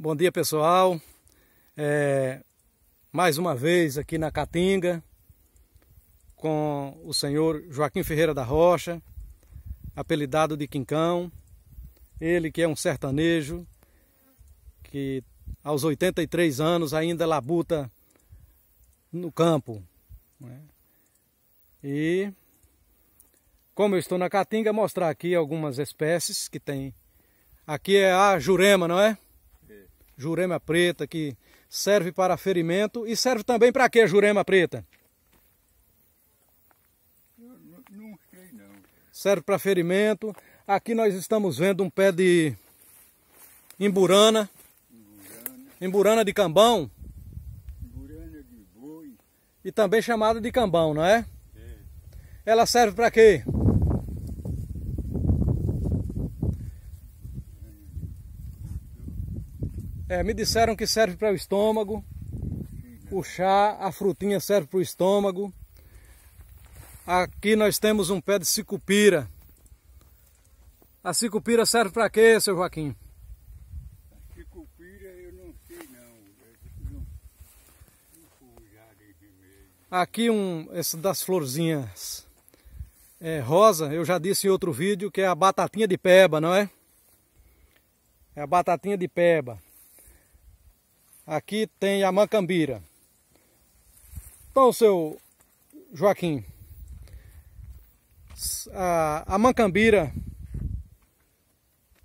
Bom dia pessoal, é, mais uma vez aqui na Catinga com o senhor Joaquim Ferreira da Rocha, apelidado de Quincão, ele que é um sertanejo, que aos 83 anos ainda labuta no campo. Né? E como eu estou na Catinga, mostrar aqui algumas espécies que tem. Aqui é a jurema, não é? jurema preta, que serve para ferimento e serve também para quê, jurema preta? Não, não sei não. Serve para ferimento. Aqui nós estamos vendo um pé de imburana, imburana, de cambão. Imburana de boi. E também chamada de cambão, não é? é. Ela serve para quê? É, me disseram que serve para o estômago. O chá, a frutinha serve para o estômago. Aqui nós temos um pé de sicupira. A sicupira serve para quê, seu Joaquim? A sicupira eu não sei não. não, Aqui um esse das florzinhas é, rosa, eu já disse em outro vídeo que é a batatinha de peba, não é? É a batatinha de peba. Aqui tem a macambira. Então, seu Joaquim, a, a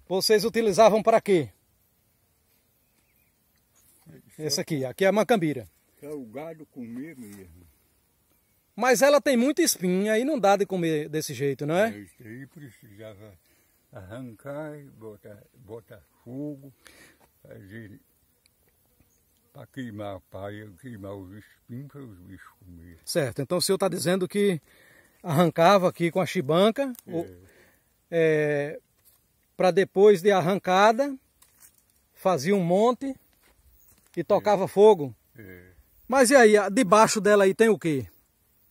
vocês utilizavam para quê? Essa aqui, aqui é a macambira. É o gado comer mesmo. Mas ela tem muita espinha e não dá de comer desse jeito, não é? é isso aí precisava arrancar, botar, botar fogo, fazer para queimar a palha, queimar os espinhos para os bichos comer. Certo, então o senhor está dizendo que arrancava aqui com a chibanca é. é, para depois de arrancada fazia um monte e tocava é. fogo. É. Mas e aí, debaixo dela aí tem o que?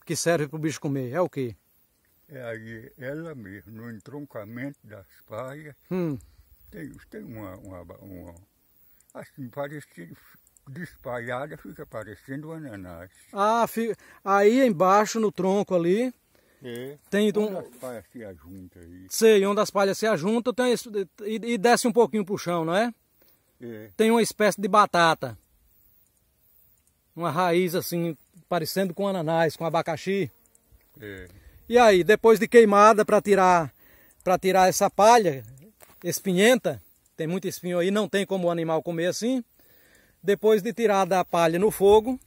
Que serve para o bicho comer? É o que? É aí, ela mesmo, no entroncamento das palhas, hum. tem, tem uma, uma, uma assim, despalhada fica parecendo ananás. Ah, aí embaixo no tronco ali. É. Tem onde um... as palhas se ajuntam aí. Sei, onde as palhas se ajuntam tem... e, e desce um pouquinho pro chão, não é? É. Tem uma espécie de batata. Uma raiz assim, parecendo com ananás, com abacaxi. É. E aí, depois de queimada para tirar para tirar essa palha espinhenta, tem muito espinho aí, não tem como o animal comer assim. Depois de tirada a palha no fogo,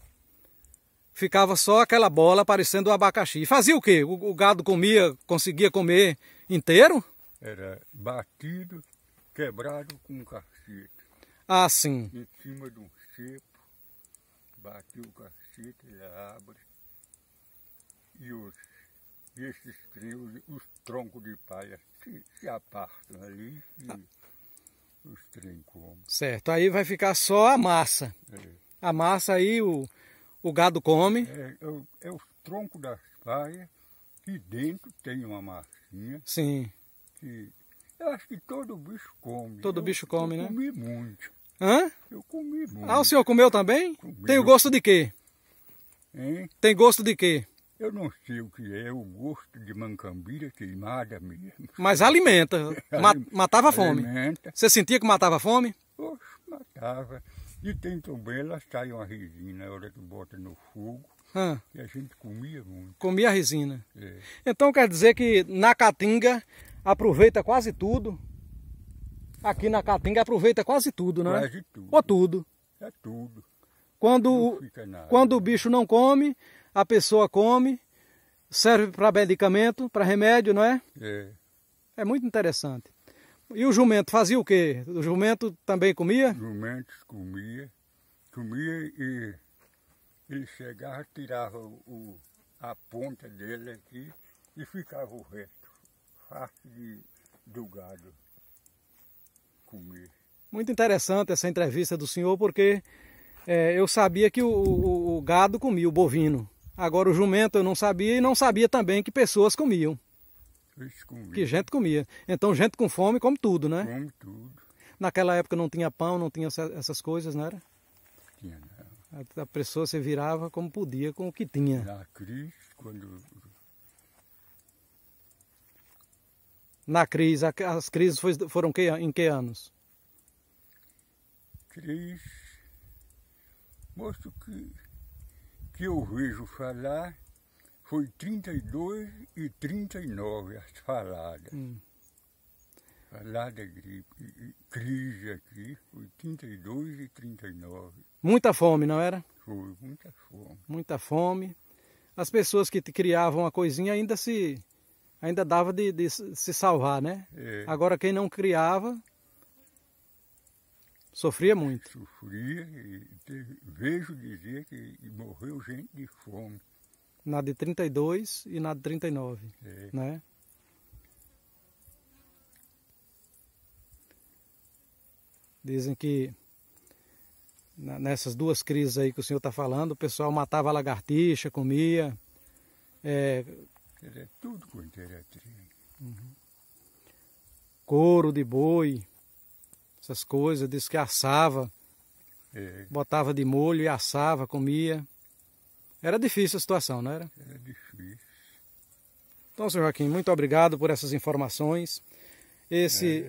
ficava só aquela bola parecendo um abacaxi. E fazia o quê? O, o, gado comia, conseguia comer inteiro? Era batido, quebrado com um cacete. Ah, sim. Em cima de um cepo, batia o cacete, ele abre. E os, esses trios, os troncos de palha se, se apartam ali. E... Ah. Os trincos. Certo, aí vai ficar só a massa. É. A massa aí o, o gado come. É, é, é o tronco das paias e dentro tem uma massinha. Sim. Que eu acho que todo bicho come. Todo eu, bicho come, eu né? comi muito. Hã? Eu comi muito. Ah, o senhor comeu também? Comi. Tem o gosto de quê? Hein? Tem gosto de quê? Eu não sei o que é, é o gosto de mancambira queimada mesmo. Mas alimenta, ma matava a fome. Alimenta. Você sentia que matava a fome? Poxa, matava. E tem também, elas sai uma resina, na hora que bota no fogo. Ah. E a gente comia muito. Comia a resina. É. Então quer dizer que na Caatinga aproveita quase tudo. Aqui na Caatinga aproveita quase tudo, né? Quase tudo. Ou tudo. É tudo. Quando, quando o bicho não come, a pessoa come, serve para medicamento, para remédio, não é? É. É muito interessante. E o jumento fazia o quê? O jumento também comia? O jumento comia, comia e ele chegava, tirava o, a ponta dele aqui e ficava o resto, parte de, do gado comer. Muito interessante essa entrevista do senhor, porque é, eu sabia que o, o, o gado comia o bovino, Agora o jumento eu não sabia e não sabia também que pessoas comiam. Que gente comia. Então gente com fome come tudo, né? Come tudo. Naquela época não tinha pão, não tinha essas coisas, não era? Tinha, não. A, pessoa se virava como podia com o que tinha. Na crise, quando... Na crise, as crises foram em que anos? Cris, mostro que que eu vejo falar foi 32 e 39 as faladas. Hum. Falada gripe, crise aqui, foi 32 e 39. Muita fome, não era? Foi, muita fome. Muita fome. As pessoas que criavam a coisinha ainda se ainda dava de, de se salvar, né? É. Agora quem não criava Sofria muito. Sofria e vejo dizer que morreu gente de fome. Na de 32 e na de 39, é. né? Dizem que nessas duas crises aí que o senhor está falando, o pessoal matava lagartixa, comia. É, dizer, tudo com era Uhum. Couro de boi essas coisas, disse que assava, é. botava de molho e assava, comia. Era difícil a situação, não era? Era é difícil. Então, senhor Joaquim, muito obrigado por essas informações. Esse,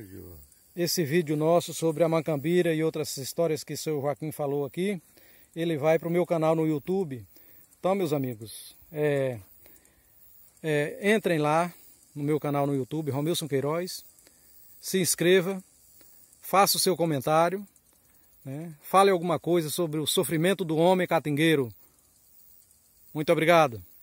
é, esse vídeo nosso sobre a macambira e outras histórias que o senhor Joaquim falou aqui, ele vai para o meu canal no YouTube. Então, meus amigos, é, é, entrem lá no meu canal no YouTube, Romilson Queiroz, se inscreva, faça o seu comentário, né? fale alguma coisa sobre o sofrimento do homem catingueiro. Muito obrigado.